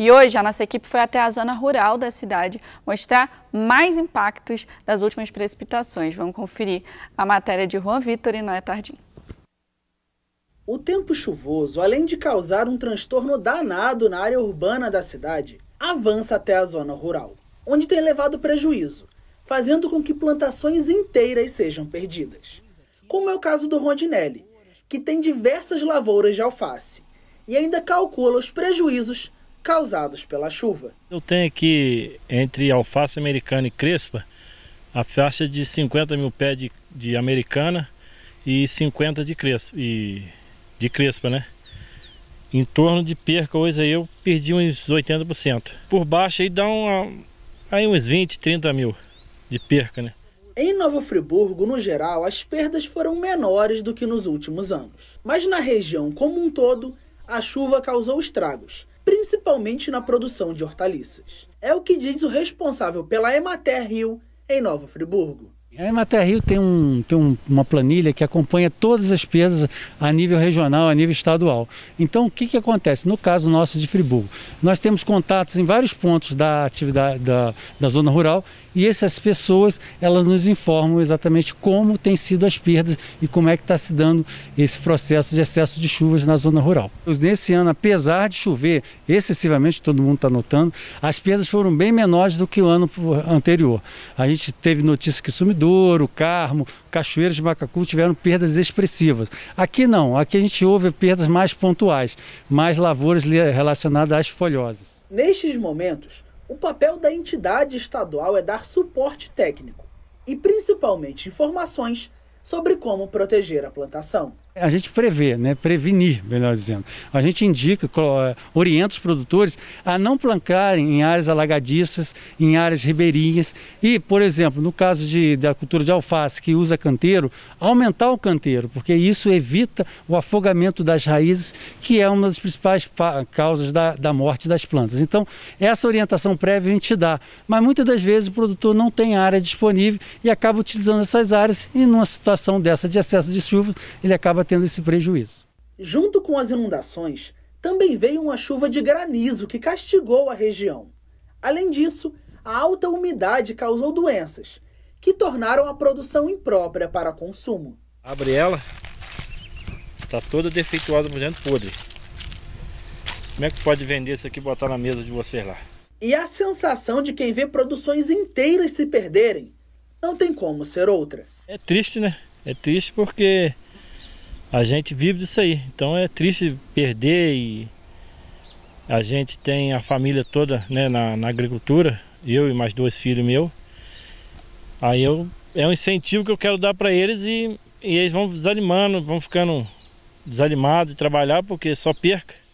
E hoje a nossa equipe foi até a zona rural da cidade mostrar mais impactos das últimas precipitações. Vamos conferir a matéria de Juan Vitor e Noé Tardim. O tempo chuvoso, além de causar um transtorno danado na área urbana da cidade, avança até a zona rural, onde tem levado prejuízo, fazendo com que plantações inteiras sejam perdidas. Como é o caso do Rondinelli, que tem diversas lavouras de alface e ainda calcula os prejuízos causados pela chuva. Eu tenho aqui entre alface americana e crespa a faixa de 50 mil pés de, de americana e 50 de crespa, e, de crespa, né? Em torno de perca hoje aí eu perdi uns 80%. Por baixo aí dá uma, aí uns 20, 30 mil de perca, né? Em Nova Friburgo, no geral, as perdas foram menores do que nos últimos anos. Mas na região como um todo, a chuva causou estragos, principalmente na produção de hortaliças. É o que diz o responsável pela Emater Rio, em Nova Friburgo. A Emater Rio tem, um, tem um, uma planilha que acompanha todas as perdas a nível regional, a nível estadual. Então, o que, que acontece? No caso nosso de Friburgo, nós temos contatos em vários pontos da atividade da, da zona rural e essas pessoas elas nos informam exatamente como têm sido as perdas e como é que está se dando esse processo de excesso de chuvas na zona rural. Nesse ano, apesar de chover excessivamente, todo mundo está notando, as perdas foram bem menores do que o ano anterior. A gente teve notícia que sumidou Ouro, Carmo, Cachoeiras de Macacu tiveram perdas expressivas. Aqui não, aqui a gente ouve perdas mais pontuais, mais lavouras relacionadas às folhosas. Nestes momentos, o papel da entidade estadual é dar suporte técnico e principalmente informações sobre como proteger a plantação a gente prevê, né? prevenir, melhor dizendo. A gente indica, eh, orienta os produtores a não plantarem em áreas alagadiças, em áreas ribeirinhas e, por exemplo, no caso de, da cultura de alface que usa canteiro, aumentar o canteiro, porque isso evita o afogamento das raízes, que é uma das principais causas da, da morte das plantas. Então, essa orientação prévia a gente dá, mas muitas das vezes o produtor não tem área disponível e acaba utilizando essas áreas e numa situação dessa de excesso de chuva, ele acaba tendo esse prejuízo. Junto com as inundações, também veio uma chuva de granizo que castigou a região. Além disso, a alta umidade causou doenças, que tornaram a produção imprópria para consumo. Abre ela, está toda defeituosa por dentro, podre. Como é que pode vender isso aqui e botar na mesa de vocês lá? E a sensação de quem vê produções inteiras se perderem não tem como ser outra. É triste, né? É triste porque a gente vive disso aí. Então é triste perder e a gente tem a família toda né, na, na agricultura, eu e mais dois filhos meus. Aí eu, é um incentivo que eu quero dar para eles e, e eles vão desanimando, vão ficando desanimados de trabalhar porque só perca.